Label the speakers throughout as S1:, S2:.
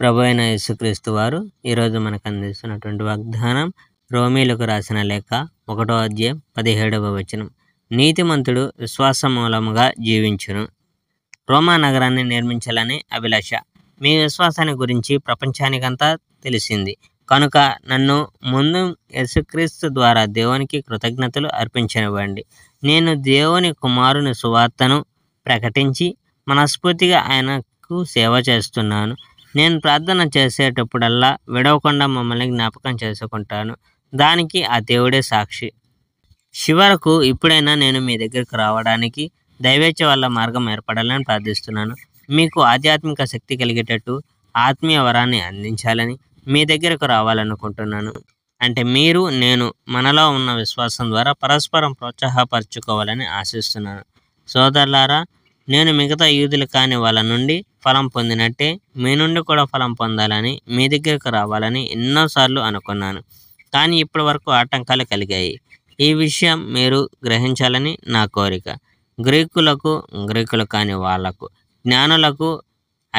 S1: ప్రభు అయిన యేసుక్రీస్తు వారు ఈరోజు మనకు అందిస్తున్నటువంటి వాగ్దానం రోమీలకు రాసిన లేఖ ఒకటో అధ్యాయం పదిహేడవ వచనం నీతిమంతుడు విశ్వాస మూలముగా జీవించును రోమా నగరాన్ని నిర్మించాలని అభిలాష మీ విశ్వాసాన్ని గురించి ప్రపంచానికంతా తెలిసింది కనుక నన్ను ముందు యేసుక్రీస్తు ద్వారా దేవునికి కృతజ్ఞతలు అర్పించనివ్వండి నేను దేవుని కుమారుని సువార్తను ప్రకటించి మనస్ఫూర్తిగా ఆయనకు సేవ చేస్తున్నాను నేను ప్రార్థన చేసేటప్పుడల్లా విడవకుండా మమ్మల్ని జ్ఞాపకం చేసుకుంటాను దానికి ఆ దేవుడే సాక్షి చివరకు ఇప్పుడైనా నేను మీ దగ్గరకు రావడానికి దైవేచ్ఛ వల్ల మార్గం ఏర్పడాలని ప్రార్థిస్తున్నాను మీకు ఆధ్యాత్మిక శక్తి కలిగేటట్టు ఆత్మీయ వరాన్ని అందించాలని మీ దగ్గరకు రావాలనుకుంటున్నాను అంటే మీరు నేను మనలో ఉన్న విశ్వాసం ద్వారా పరస్పరం ప్రోత్సాహపరచుకోవాలని ఆశిస్తున్నాను సోదరులారా నేను మిగతా యూదులు కాని వాళ్ళ నుండి ఫలం పొందినట్టే మీ నుండి కూడా ఫలం పొందాలని మీ దగ్గరకు రావాలని ఎన్నోసార్లు అనుకున్నాను కానీ ఇప్పటి వరకు ఆటంకాలు కలిగాయి ఈ విషయం మీరు గ్రహించాలని నా కోరిక గ్రీకులకు గ్రీకులు కాని వాళ్లకు జ్ఞానులకు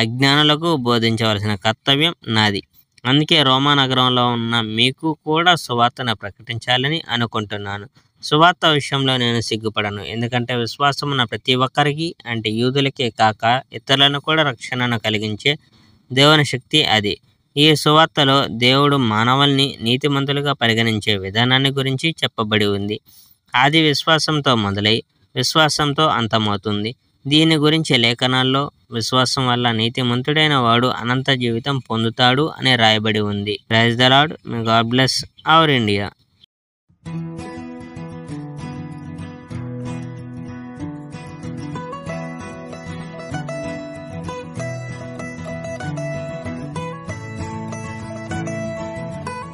S1: అజ్ఞానులకు బోధించవలసిన కర్తవ్యం నాది అందుకే రోమా నగరంలో ఉన్న మీకు కూడా సువార్తను ప్రకటించాలని అనుకుంటున్నాను సువార్త విషయంలో నేను సిగ్గుపడను ఎందుకంటే విశ్వాసం ఉన్న ప్రతి ఒక్కరికి అంటే యూదులకే కాక ఇతరులను కూడా రక్షణను కలిగించే దేవుని శక్తి అది ఈ సువార్తలో దేవుడు మానవుల్ని నీతిమంతులుగా పరిగణించే విధానాన్ని గురించి చెప్పబడి ఉంది ఆది విశ్వాసంతో మొదలై విశ్వాసంతో అంతమవుతుంది దీని గురించి లేఖనాల్లో విశ్వాసం వల్ల నీతిమంతుడైన వాడు అనంత జీవితం పొందుతాడు అని రాయబడి ఉంది praise the lord God bless our India